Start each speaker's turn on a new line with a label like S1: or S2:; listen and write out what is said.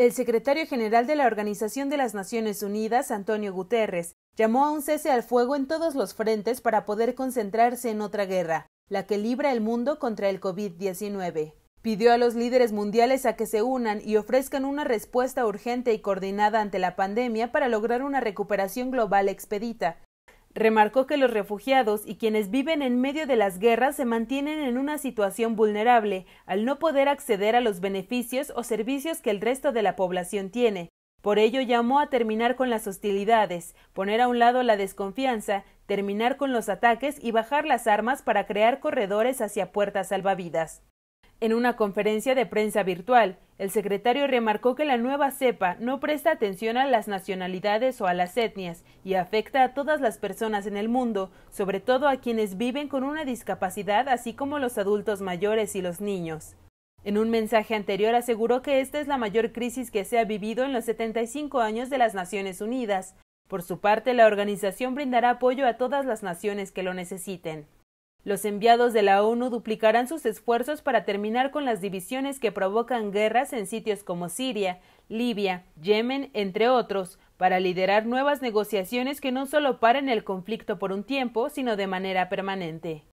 S1: El secretario general de la Organización de las Naciones Unidas, Antonio Guterres, llamó a un cese al fuego en todos los frentes para poder concentrarse en otra guerra, la que libra el mundo contra el COVID-19. Pidió a los líderes mundiales a que se unan y ofrezcan una respuesta urgente y coordinada ante la pandemia para lograr una recuperación global expedita, Remarcó que los refugiados y quienes viven en medio de las guerras se mantienen en una situación vulnerable al no poder acceder a los beneficios o servicios que el resto de la población tiene. Por ello llamó a terminar con las hostilidades, poner a un lado la desconfianza, terminar con los ataques y bajar las armas para crear corredores hacia puertas salvavidas. En una conferencia de prensa virtual, el secretario remarcó que la nueva cepa no presta atención a las nacionalidades o a las etnias y afecta a todas las personas en el mundo, sobre todo a quienes viven con una discapacidad, así como los adultos mayores y los niños. En un mensaje anterior aseguró que esta es la mayor crisis que se ha vivido en los 75 años de las Naciones Unidas. Por su parte, la organización brindará apoyo a todas las naciones que lo necesiten. Los enviados de la ONU duplicarán sus esfuerzos para terminar con las divisiones que provocan guerras en sitios como Siria, Libia, Yemen, entre otros, para liderar nuevas negociaciones que no solo paren el conflicto por un tiempo, sino de manera permanente.